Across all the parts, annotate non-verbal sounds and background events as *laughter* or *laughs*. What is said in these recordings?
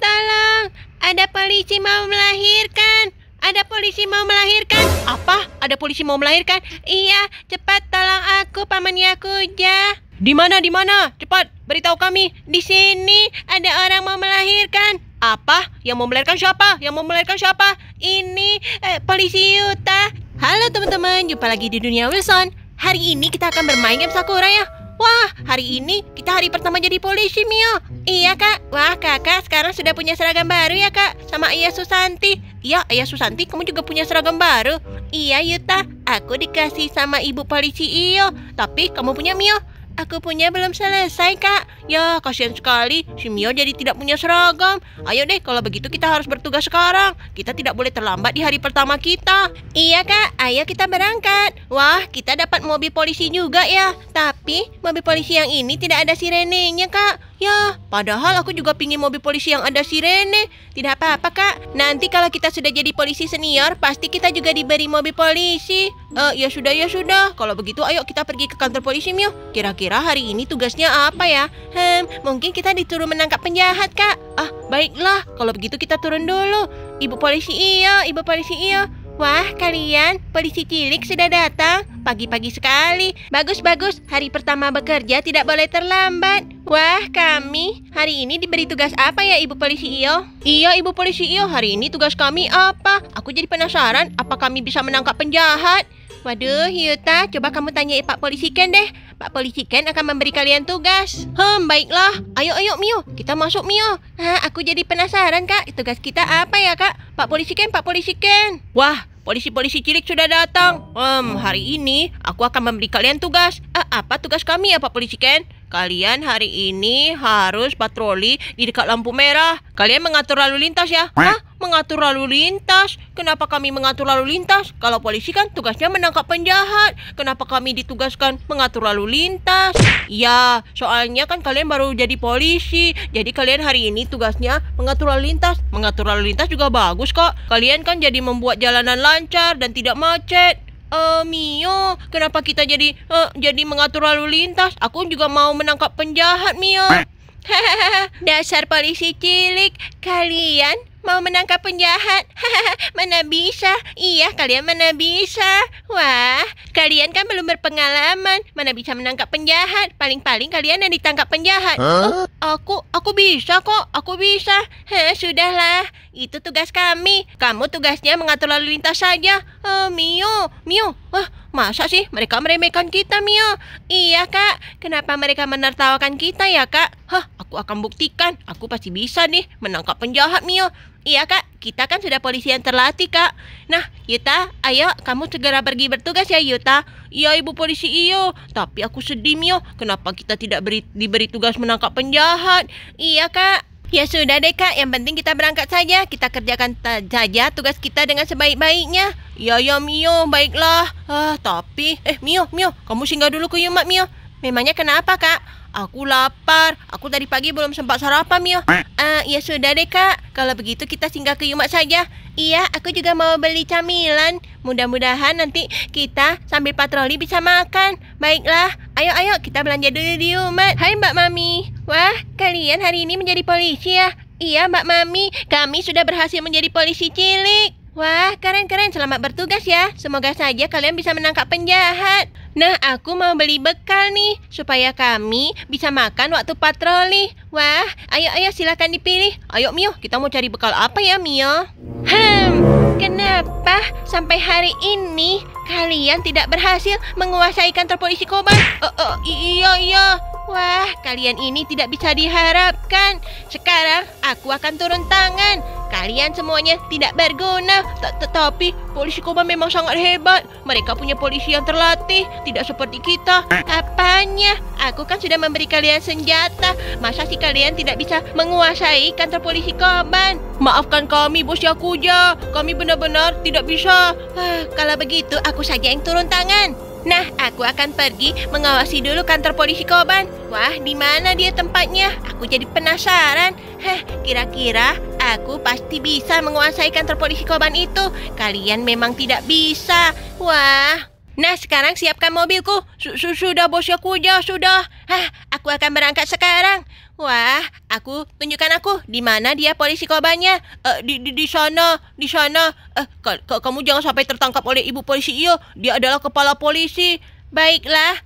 tolong, ada polisi mau melahirkan. Ada polisi mau melahirkan. Apa? Ada polisi mau melahirkan? Iya, cepat tolong aku, Paman Yakuja. Di mana? Di mana? Cepat beritahu kami. Di sini ada orang mau melahirkan. Apa? Yang mau melahirkan siapa? Yang mau melahirkan siapa? Ini eh, polisi Yuta. Halo teman-teman, jumpa lagi di dunia Wilson. Hari ini kita akan bermain game Sakura ya. Wah, hari ini kita hari pertama jadi polisi, Mio. Iya, Kak. Wah, Kakak sekarang sudah punya seragam baru ya, Kak. Sama Ayah Susanti. Iya, Ayah Susanti, kamu juga punya seragam baru. Iya, Yuta. Aku dikasih sama ibu polisi Iyo. Tapi kamu punya, Mio. Aku punya belum selesai, Kak. Ya, kasihan sekali. Si Mio jadi tidak punya seragam. Ayo deh, kalau begitu kita harus bertugas sekarang. Kita tidak boleh terlambat di hari pertama kita. Iya, Kak. Ayo kita berangkat. Wah, kita dapat mobil polisi juga ya. Tapi, mobil polisi yang ini tidak ada sirenenya, Kak. Ya, padahal aku juga pingin mobil polisi yang ada sirene. Tidak apa-apa, Kak. Nanti kalau kita sudah jadi polisi senior, pasti kita juga diberi mobil polisi. Eh, uh, ya sudah, ya sudah. Kalau begitu, ayo kita pergi ke kantor polisi, Mio. Kira-kira hari ini tugasnya apa ya? Hmm, mungkin kita diturun menangkap penjahat, Kak. Ah, baiklah. Kalau begitu kita turun dulu. Ibu polisi iya, ibu polisi iya. Wah, kalian, polisi cilik sudah datang. Pagi-pagi sekali. Bagus-bagus, hari pertama bekerja tidak boleh terlambat. Wah, kami hari ini diberi tugas apa ya Ibu Polisi Iyo? Iya Ibu Polisi Iyo, hari ini tugas kami apa? Aku jadi penasaran, apa kami bisa menangkap penjahat? Waduh, Yuta, coba kamu tanya Pak Polisi Ken deh. Pak Polisi Ken akan memberi kalian tugas. Hmm, baiklah. Ayo, ayo, Mio. Kita masuk, Mio. Hah, aku jadi penasaran, Kak. Tugas kita apa ya, Kak? Pak Polisi Ken, Pak Polisi Ken. Wah, polisi-polisi cilik sudah datang. Hmm, hari ini aku akan memberi kalian tugas. Uh, apa tugas kami ya, Pak Polisi Ken? Kalian hari ini harus patroli di dekat lampu merah. Kalian mengatur lalu lintas ya. Hah? Mengatur lalu lintas? Kenapa kami mengatur lalu lintas? Kalau polisi kan tugasnya menangkap penjahat. Kenapa kami ditugaskan mengatur lalu lintas? Ya, soalnya kan kalian baru jadi polisi. Jadi kalian hari ini tugasnya mengatur lalu lintas. Mengatur lalu lintas juga bagus kok. Kalian kan jadi membuat jalanan lancar dan tidak macet. Uh, Mio, kenapa kita jadi uh, jadi mengatur lalu lintas? Aku juga mau menangkap penjahat, Mio. Dasar polisi cilik, kalian mau menangkap penjahat. *laughs* mana bisa? Iya, kalian mana bisa? Wah, kalian kan belum berpengalaman. Mana bisa menangkap penjahat? Paling-paling kalian yang ditangkap penjahat. Huh? Oh, aku, aku bisa kok. Aku bisa. Heh, sudahlah. Itu tugas kami. Kamu tugasnya mengatur lalu lintas saja. Oh, Mio, Mio, Wah, masa sih mereka meremehkan kita, Mio? Iya, Kak. Kenapa mereka menertawakan kita ya, Kak? Hah, aku akan buktikan. Aku pasti bisa nih menangkap penjahat, Mio. Iya, Kak. Kita kan sudah polisi yang terlatih, Kak. Nah, Yuta, ayo kamu segera pergi bertugas ya, Yuta. Iya, Ibu Polisi Iyo. Tapi aku sedih, Mio. Kenapa kita tidak beri, diberi tugas menangkap penjahat? Iya, Kak. Ya sudah deh kak, yang penting kita berangkat saja. Kita kerjakan saja tugas kita dengan sebaik-baiknya. Ya ya Mio, baiklah. Ah, tapi, eh Mio, Mio, kamu singgah dulu ke Yumak Mio. Memangnya kenapa, Kak? Aku lapar. Aku tadi pagi belum sempat sarapan, Mio. Uh, ya sudah deh, Kak. Kalau begitu kita singgah ke Yuma saja. Iya, aku juga mau beli camilan. Mudah-mudahan nanti kita sambil patroli bisa makan. Baiklah, ayo ayo kita belanja dulu di Yuma. Hai Mbak Mami. Wah, kalian hari ini menjadi polisi ya? Iya, Mbak Mami. Kami sudah berhasil menjadi polisi cilik. Wah, keren-keren. Selamat bertugas ya. Semoga saja kalian bisa menangkap penjahat. Nah, aku mau beli bekal nih supaya kami bisa makan waktu patroli. Wah, ayo ayo silahkan dipilih. Ayo Mio, kita mau cari bekal apa ya Mio? Hmm, kenapa sampai hari ini kalian tidak berhasil menguasai kantor polisi Koban? Oh, oh iya iya. Wah, kalian ini tidak bisa diharapkan. Sekarang aku akan turun tangan. Kalian semuanya tidak berguna. Tetapi polisi Koba memang sangat hebat. Mereka punya polisi yang terlatih, tidak seperti kita. Apanya? Aku kan sudah memberi kalian senjata. Masa sih kalian tidak bisa menguasai kantor polisi Koban? Maafkan kami, Bos Yakuja. Kami benar-benar tidak bisa. Ah, kalau begitu, aku saja yang turun tangan. Nah, aku akan pergi mengawasi dulu kantor polisi Koban. Wah, di mana dia tempatnya? Aku jadi penasaran. Heh, kira-kira Aku pasti bisa menguasai kantor polisi korban itu. Kalian memang tidak bisa. Wah. Nah, sekarang siapkan mobilku. sudah bos Yakuja, sudah. Hah, aku akan berangkat sekarang. Wah, aku tunjukkan aku di mana dia polisi korbannya. Uh, eh, di, di di sana, di sana. Eh, uh, kamu jangan sampai tertangkap oleh ibu polisi iyo. Dia adalah kepala polisi. Baiklah,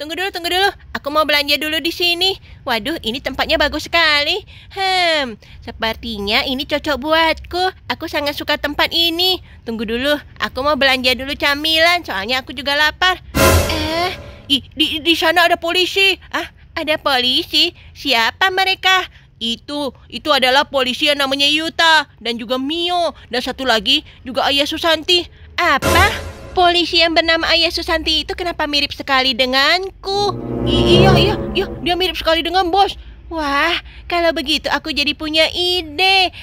Tunggu dulu, tunggu dulu. Aku mau belanja dulu di sini. Waduh, ini tempatnya bagus sekali. Hmm, sepertinya ini cocok buatku. Aku sangat suka tempat ini. Tunggu dulu, aku mau belanja dulu camilan. Soalnya aku juga lapar. Eh, di, di, di sana ada polisi. Ah, ada polisi? Siapa mereka? Itu, itu adalah polisi yang namanya Yuta dan juga Mio dan satu lagi juga Ayah Susanti. Apa? Polisi yang bernama Ayah Susanti itu kenapa mirip sekali denganku? I iya, iya, iya, dia mirip sekali dengan bos. Wah, kalau begitu aku jadi punya ide.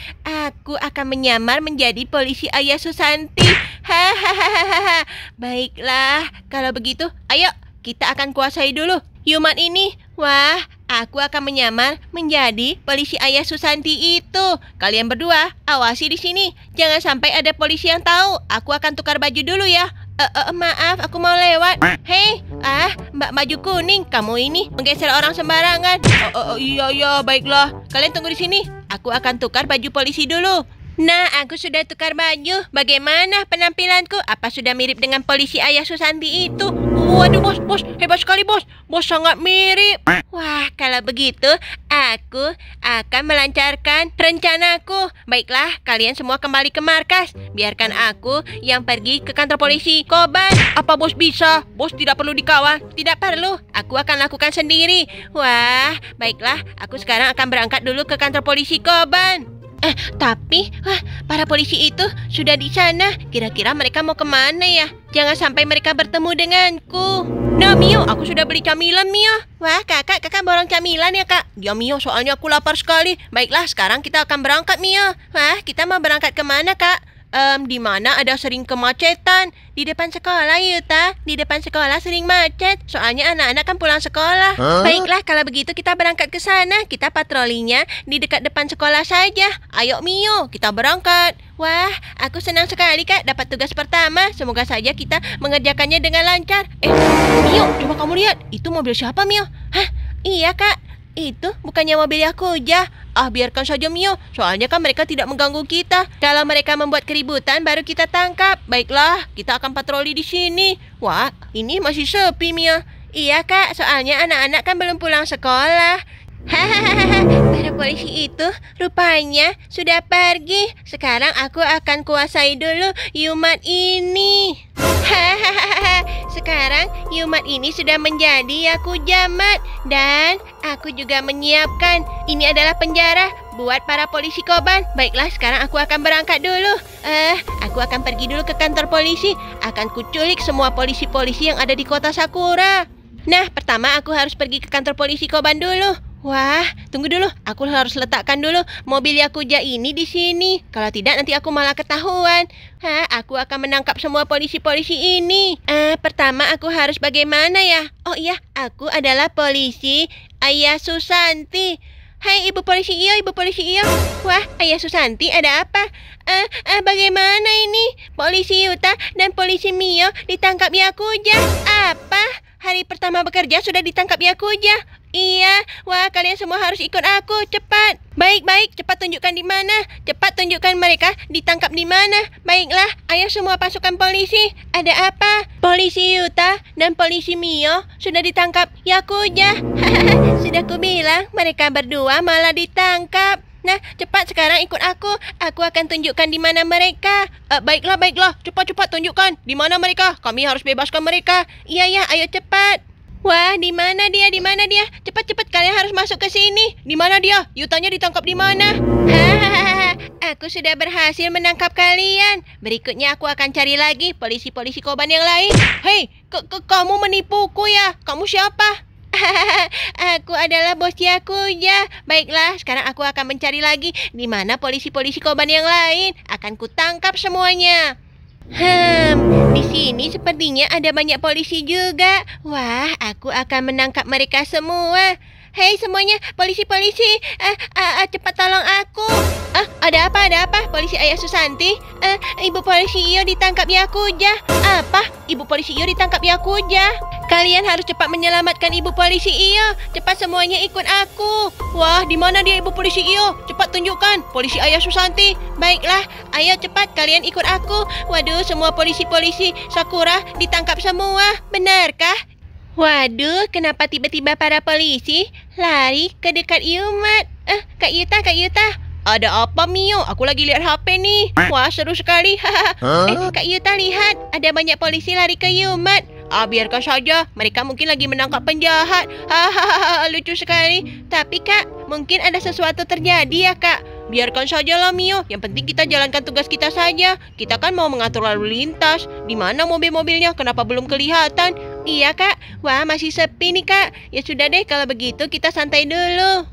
Aku akan menyamar menjadi polisi Ayah Susanti. Hahaha. Baiklah, kalau begitu, ayo kita akan kuasai dulu Yuman ini. Wah, Aku akan menyamar menjadi polisi ayah Susanti itu. Kalian berdua awasi di sini. Jangan sampai ada polisi yang tahu. Aku akan tukar baju dulu ya. Uh, uh, maaf, aku mau lewat. Hei, ah, Mbak baju kuning, kamu ini menggeser orang sembarangan. Oh, Oh, oh, iya iya, baiklah. Kalian tunggu di sini. Aku akan tukar baju polisi dulu. Nah, aku sudah tukar baju. Bagaimana penampilanku? Apa sudah mirip dengan polisi ayah Susanti itu? Waduh, bos, bos. Hebat sekali, bos. Bos sangat mirip. Wah, kalau begitu, aku akan melancarkan rencanaku. Baiklah, kalian semua kembali ke markas. Biarkan aku yang pergi ke kantor polisi. Koban, apa bos bisa? Bos tidak perlu dikawal. Tidak perlu. Aku akan lakukan sendiri. Wah, baiklah. Aku sekarang akan berangkat dulu ke kantor polisi Koban. Eh, tapi wah, para polisi itu sudah di sana. Kira-kira mereka mau kemana ya? Jangan sampai mereka bertemu denganku. Nah, Mio, aku sudah beli camilan, Mio. Wah, kakak, kakak borong camilan ya, kak? Ya, Mio, soalnya aku lapar sekali. Baiklah, sekarang kita akan berangkat, Mio. Wah, kita mau berangkat kemana, kak? um, di mana ada sering kemacetan. Di depan sekolah, Yuta. Ya, di depan sekolah sering macet. Soalnya anak-anak kan pulang sekolah. Huh? Baiklah, kalau begitu kita berangkat ke sana. Kita patrolinya di dekat depan sekolah saja. Ayo, Mio, kita berangkat. Wah, aku senang sekali, Kak, dapat tugas pertama. Semoga saja kita mengerjakannya dengan lancar. Eh, Mio, coba kamu lihat. Itu mobil siapa, Mio? Hah? Iya, Kak. Itu bukannya mobil aku aja. Ah, biarkan saja Mio. Soalnya kan mereka tidak mengganggu kita. Kalau mereka membuat keributan, baru kita tangkap. Baiklah, kita akan patroli di sini. Wah, ini masih sepi, Mio. Iya, Kak. Soalnya anak-anak kan belum pulang sekolah. Hahaha, para polisi itu rupanya sudah pergi. Sekarang aku akan kuasai dulu Yumat ini. Hahaha, sekarang Yumat ini sudah menjadi aku jamat dan aku juga menyiapkan. Ini adalah penjara buat para polisi Koban. Baiklah, sekarang aku akan berangkat dulu. Eh, aku akan pergi dulu ke kantor polisi. Akan kuculik semua polisi-polisi yang ada di kota Sakura. Nah, pertama aku harus pergi ke kantor polisi Koban dulu. Wah, tunggu dulu. Aku harus letakkan dulu mobil Yakuza ini di sini. Kalau tidak nanti aku malah ketahuan. Hah, aku akan menangkap semua polisi-polisi ini. Eh, pertama aku harus bagaimana ya? Oh iya, aku adalah polisi Ayah Susanti. Hai Ibu Polisi Iyo, Ibu Polisi Iyo. Wah, Ayah Susanti ada apa? Eh, eh bagaimana ini? Polisi Yuta dan Polisi Mio ditangkap Yakuja. Apa? Hari pertama bekerja sudah ditangkap Yakuja. Iya, wah kalian semua harus ikut aku, cepat. Baik-baik, cepat tunjukkan di mana. Cepat tunjukkan mereka ditangkap di mana. Baiklah, ayo semua pasukan polisi. Ada apa? Polisi Yuta dan polisi Mio sudah ditangkap Yakuja. *laughs* sudah ku bilang, mereka berdua malah ditangkap. Nah, cepat sekarang ikut aku. Aku akan tunjukkan di mana mereka. Uh, baiklah, baiklah. Cepat-cepat tunjukkan di mana mereka. Kami harus bebaskan mereka. Iya, ya, ayo cepat. Wah, di mana dia? Di mana dia? Cepat-cepat kalian harus masuk ke sini. Di mana dia? Yutanya ditangkap di mana? Hahaha, *laughs* aku sudah berhasil menangkap kalian. Berikutnya aku akan cari lagi polisi-polisi korban yang lain. Hei, ke ke kamu menipuku ya? Kamu siapa? *laughs* aku adalah bos ya. Baiklah, sekarang aku akan mencari lagi di mana polisi-polisi korban yang lain. Akan kutangkap semuanya. Hmm, di sini sepertinya ada banyak polisi juga. Wah, aku akan menangkap mereka semua. Hei semuanya, polisi-polisi, uh, uh, uh, cepat tolong aku. Ah, uh, ada apa? Ada apa? Polisi Ayah Susanti? Uh, Ibu polisi Iyo ditangkap aku Yakuza. Apa? Ibu polisi Iyo ditangkap aku Yakuza? Kalian harus cepat menyelamatkan Ibu polisi Iyo. Cepat semuanya ikut aku. Wah, di mana dia Ibu polisi Iyo? Cepat tunjukkan. Polisi Ayah Susanti. Baiklah, ayo cepat kalian ikut aku. Waduh, semua polisi-polisi Sakura ditangkap semua. Benarkah? Waduh, kenapa tiba-tiba para polisi lari ke dekat Yumat? Eh, Kak Yuta, Kak Yuta. Ada apa, Mio? Aku lagi lihat HP nih. Wah, seru sekali. *laughs* Eh, Kak Yuta lihat. Ada banyak polisi lari ke Yumat. Ah, biarkan saja. Mereka mungkin lagi menangkap penjahat. Hahaha, *laughs* lucu sekali. Tapi, Kak, mungkin ada sesuatu terjadi ya, Kak. Biarkan saja lah Mio, yang penting kita jalankan tugas kita saja. Kita kan mau mengatur lalu lintas. Di mana mobil-mobilnya? Kenapa belum kelihatan? Iya kak, wah masih sepi nih kak. Ya sudah deh kalau begitu kita santai dulu.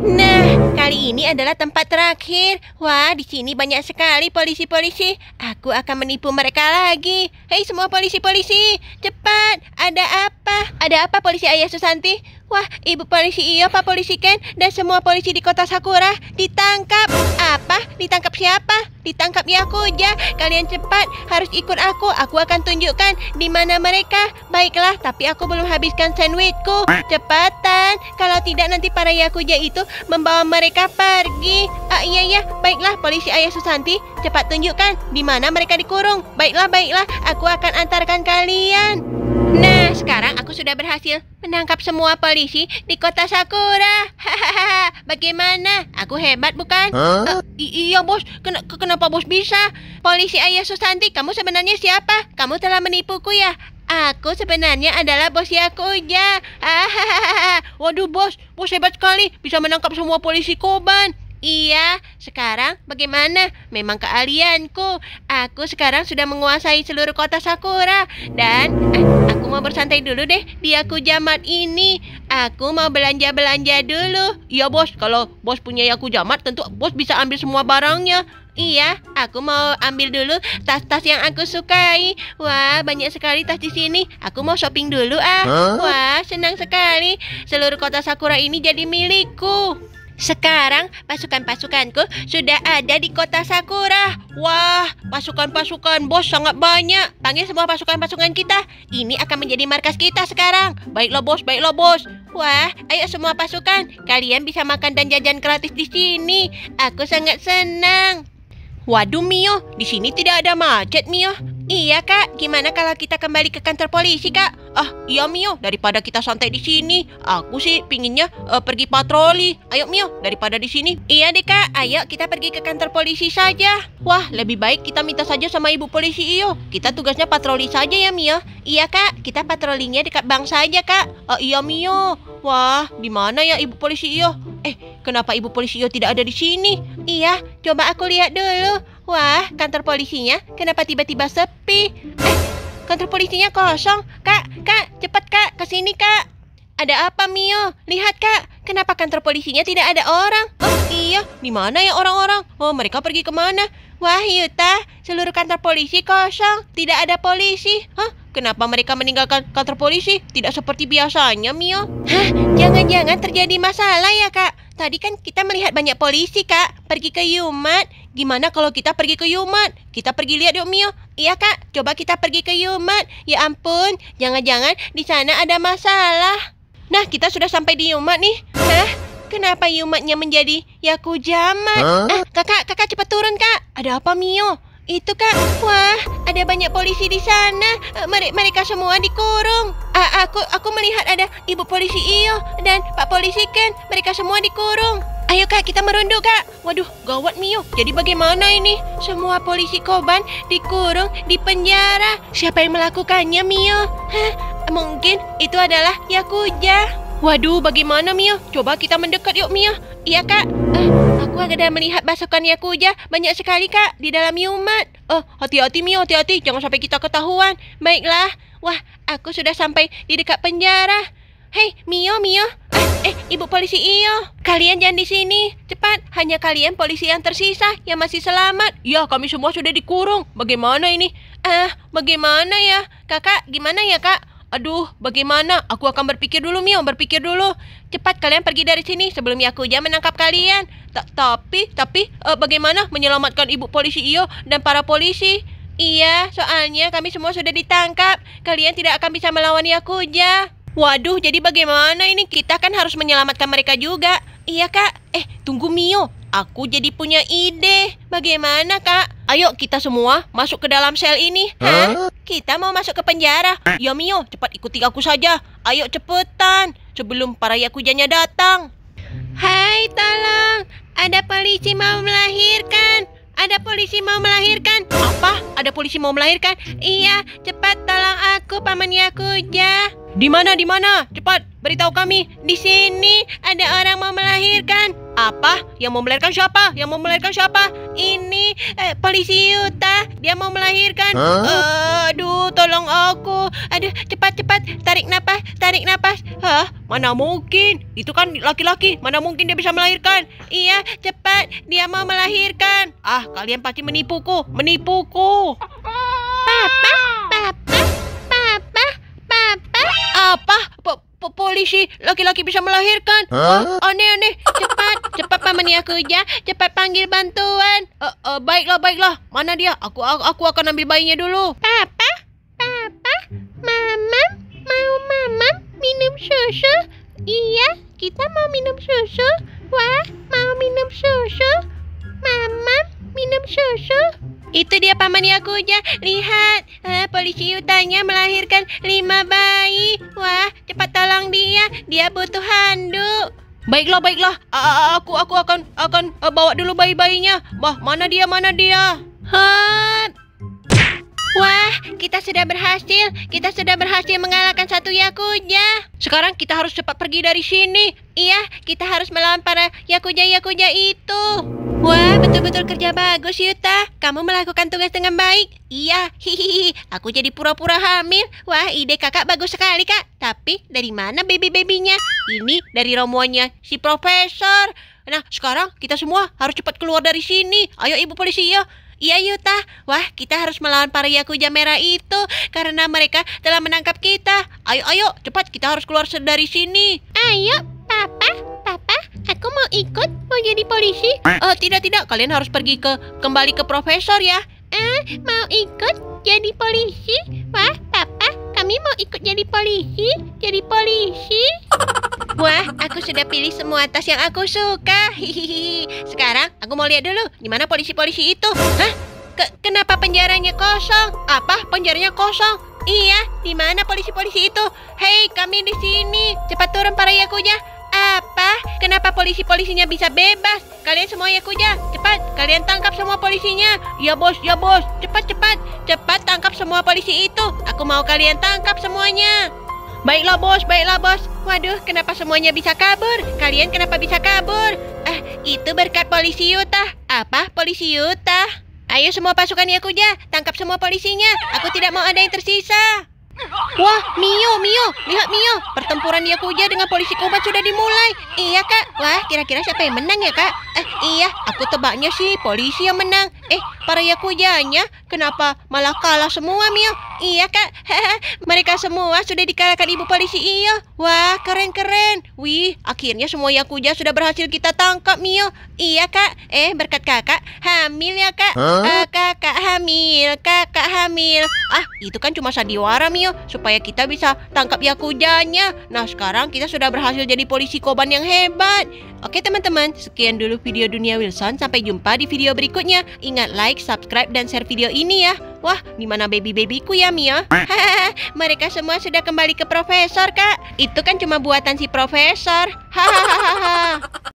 Nah, kali ini adalah tempat terakhir. Wah, di sini banyak sekali polisi-polisi. Aku akan menipu mereka lagi. Hei semua polisi-polisi, cepat. Ada apa? Ada apa polisi Ayah Susanti? Wah, ibu polisi Iyo, Pak polisi Ken, dan semua polisi di kota Sakura ditangkap. Apa? Ditangkap siapa? Ditangkap aja. kalian cepat harus ikut aku. Aku akan tunjukkan di mana mereka. Baiklah, tapi aku belum habiskan sandwichku. Cepatan, kalau tidak nanti para Yakuza itu membawa mereka pergi. Ah, iya ya, baiklah polisi Ayah Susanti, cepat tunjukkan di mana mereka dikurung. Baiklah, baiklah, aku akan antarkan kalian sekarang aku sudah berhasil menangkap semua polisi di kota Sakura. Hahaha, bagaimana? Aku hebat bukan? Huh? Uh, ah, iya bos, Ken kenapa bos bisa? Polisi Ayah Susanti, kamu sebenarnya siapa? Kamu telah menipuku ya? Aku sebenarnya adalah bos Yakuja. Hahaha, waduh bos, bos hebat sekali, bisa menangkap semua polisi Koban. Iya, sekarang bagaimana? Memang keahlianku. Aku sekarang sudah menguasai seluruh kota Sakura. Dan eh, aku mau bersantai dulu deh di aku jamat ini. Aku mau belanja-belanja dulu. Iya bos, kalau bos punya aku jamat tentu bos bisa ambil semua barangnya. Iya, aku mau ambil dulu tas-tas yang aku sukai. Wah, banyak sekali tas di sini. Aku mau shopping dulu ah. Huh? Wah, senang sekali. Seluruh kota Sakura ini jadi milikku. Sekarang pasukan-pasukanku sudah ada di kota Sakura. Wah, pasukan-pasukan bos sangat banyak. Panggil semua pasukan-pasukan kita. Ini akan menjadi markas kita sekarang. Baiklah bos, baiklah bos. Wah, ayo semua pasukan. Kalian bisa makan dan jajan gratis di sini. Aku sangat senang. Waduh Mio, di sini tidak ada macet Mio. Iya kak, gimana kalau kita kembali ke kantor polisi kak? Ah iya Mio, daripada kita santai di sini Aku sih pinginnya uh, pergi patroli Ayo Mio, daripada di sini Iya deh kak, ayo kita pergi ke kantor polisi saja Wah, lebih baik kita minta saja sama ibu polisi iyo Kita tugasnya patroli saja ya Mio Iya kak, kita patrolinya dekat bank saja kak uh, Iya Mio Wah, di mana ya ibu polisi iyo? Eh, kenapa ibu polisi iyo tidak ada di sini? Iya, coba aku lihat dulu Wah, kantor polisinya? Kenapa tiba-tiba sepi? Eh, kantor polisinya kosong. Kak, kak, cepat kak, ke sini kak. Ada apa Mio? Lihat kak, kenapa kantor polisinya tidak ada orang? Oh iya, di mana ya orang-orang? Oh mereka pergi kemana? Wah Yuta, iya, seluruh kantor polisi kosong, tidak ada polisi. Hah? Kenapa mereka meninggalkan kantor polisi? Tidak seperti biasanya, Mio. Hah? Jangan-jangan terjadi masalah ya, Kak? Tadi kan kita melihat banyak polisi, Kak. Pergi ke Yumat. Gimana kalau kita pergi ke Yumat? Kita pergi lihat yuk, Mio. Iya, Kak. Coba kita pergi ke Yumat. Ya ampun, jangan-jangan di sana ada masalah. Nah, kita sudah sampai di Yumat nih. Hah? Kenapa Yumatnya menjadi Yakujama? Huh? Ah, eh, kakak, kakak cepat turun, Kak. Ada apa, Mio? Itu kak, wah ada banyak polisi di sana. Eh, mereka semua dikurung. A ah, aku aku melihat ada ibu polisi Iyo dan pak polisi Ken. Mereka semua dikurung. Ayo kak, kita merunduk kak. Waduh, gawat Mio. Jadi bagaimana ini? Semua polisi korban dikurung di penjara. Siapa yang melakukannya Mio? Hah, mungkin itu adalah Yakuja. Waduh, bagaimana Mia? Coba kita mendekat yuk Mia. Iya kak. Eh, aku ada melihat pasukan Yakuza banyak sekali kak di dalam Yumat. Oh, hati-hati Mia, hati-hati. Jangan sampai kita ketahuan. Baiklah. Wah, aku sudah sampai di dekat penjara. Hei, Mio, Mio. Eh, eh, ibu polisi Iyo. Kalian jangan di sini. Cepat, hanya kalian polisi yang tersisa yang masih selamat. Ya, kami semua sudah dikurung. Bagaimana ini? eh, bagaimana ya? Kakak, gimana ya, Kak? Aduh, bagaimana? Aku akan berpikir dulu, Mio. Berpikir dulu. Cepat kalian pergi dari sini sebelum Yakuza menangkap kalian. tapi, tapi, uh, bagaimana menyelamatkan ibu polisi Iyo dan para polisi? Iya, soalnya kami semua sudah ditangkap. Kalian tidak akan bisa melawan Yakuza. Waduh, jadi bagaimana ini? Kita kan harus menyelamatkan mereka juga. Iya, Kak. Eh, tunggu Mio. Aku jadi punya ide. Bagaimana, Kak? Ayo kita semua masuk ke dalam sel ini. Hah? Kita mau masuk ke penjara. Eh. Yomio, ya, cepat ikuti aku saja. Ayo cepetan sebelum para yakujanya datang. Hai, tolong. Ada polisi mau melahirkan. Ada polisi mau melahirkan. Apa? Ada polisi mau melahirkan? Iya, cepat tolong aku, Paman Yakuja. Di mana? Di mana? Cepat, Beritahu kami, di sini ada orang mau melahirkan. Apa? Yang mau melahirkan siapa? Yang mau melahirkan siapa? Ini eh, polisi Yuta, dia mau melahirkan. Huh? Uh, eh, aduh, tolong aku. Aduh, cepat-cepat, tarik napas, tarik napas. Hah? Mana mungkin? Itu kan laki-laki, mana mungkin dia bisa melahirkan? Iya, cepat, dia mau melahirkan. Ah, kalian pasti menipuku, menipuku. Papa, papa, papa, papa. Apa? po polisi laki-laki bisa melahirkan. Huh? Oh, aneh aneh. Cepat, cepat paman ya aku ya. Cepat panggil bantuan. Uh, uh, baiklah, baiklah. Mana dia? aku, aku akan ambil bayinya dulu. Papa, papa, mama, mau mama minum susu? Iya, kita mau minum susu. Wah, mau minum susu. Mama, minum susu. Itu dia paman Yakuza. Lihat, eh, polisi Yutanya melahirkan lima bayi. Wah, cepat tolong dia. Dia butuh handuk. Baiklah, baiklah. A -a aku aku akan akan eh, bawa dulu bayi-bayinya. wah mana dia? Mana dia? Hah. Wah, kita sudah berhasil. Kita sudah berhasil mengalahkan satu Yakuza. Sekarang kita harus cepat pergi dari sini. Iya, kita harus melawan para Yakuza-Yakuza itu. Wah, betul-betul kerja bagus, Yuta. Kamu melakukan tugas dengan baik. Iya, hihihi. Aku jadi pura-pura hamil. Wah, ide kakak bagus sekali, Kak. Tapi dari mana baby-babynya? Ini dari romonya si profesor. Nah, sekarang kita semua harus cepat keluar dari sini. Ayo, Ibu Polisi, ya. Iya Yuta, wah kita harus melawan para Yakuza merah itu karena mereka telah menangkap kita. Ayo ayo, cepat kita harus keluar dari sini. Ayo, jadi polisi? Oh, eh, tidak, tidak. Kalian harus pergi ke kembali ke profesor ya. Eh, mau ikut jadi polisi? Wah, papa, kami mau ikut jadi polisi. Jadi polisi. Wah, aku sudah pilih semua tas yang aku suka. Hihihi. Sekarang aku mau lihat dulu di mana polisi-polisi itu. Hah? Ke kenapa penjaranya kosong? Apa? Penjaranya kosong? Iya, di mana polisi-polisi itu? Hei, kami di sini. Cepat turun para yakunya apa? Kenapa polisi-polisinya bisa bebas? Kalian semua ya kuja, cepat kalian tangkap semua polisinya. Ya bos, ya bos, cepat cepat, cepat tangkap semua polisi itu. Aku mau kalian tangkap semuanya. Baiklah bos, baiklah bos. Waduh, kenapa semuanya bisa kabur? Kalian kenapa bisa kabur? Eh, itu berkat polisi Yuta. Apa polisi Yuta? Ayo semua pasukan ya Yakuja, tangkap semua polisinya. Aku tidak mau ada yang tersisa. Wah, Mio, Mio, lihat Mio. Pertempuran Yakuza dengan polisi Kobat sudah dimulai. Iya, Kak. Wah, kira-kira siapa yang menang ya, Kak? Eh, iya, aku tebaknya sih polisi yang menang. Eh, para nya. Kenapa malah kalah semua, Mio? Iya, Kak. Mereka semua sudah dikalahkan ibu polisi iya. Wah, keren-keren. Wih, akhirnya semua Yakuza sudah berhasil kita tangkap, Mio. Iya, Kak. Eh, berkat Kakak, hamil ya, Kak. Huh? Uh, eh, kakak hamil, Kakak hamil. Ah, itu kan cuma sandiwara, Mio. Supaya kita bisa tangkap Yakuzanya. Nah, sekarang kita sudah berhasil jadi polisi koban yang hebat. Oke, teman-teman. Sekian dulu video Dunia Wilson. Sampai jumpa di video berikutnya. Ingat like, subscribe, dan share video ini ini ya. Wah, di mana baby-babyku ya, Mio? mereka semua sudah kembali ke profesor, Kak. Itu kan cuma buatan si profesor. Hahaha.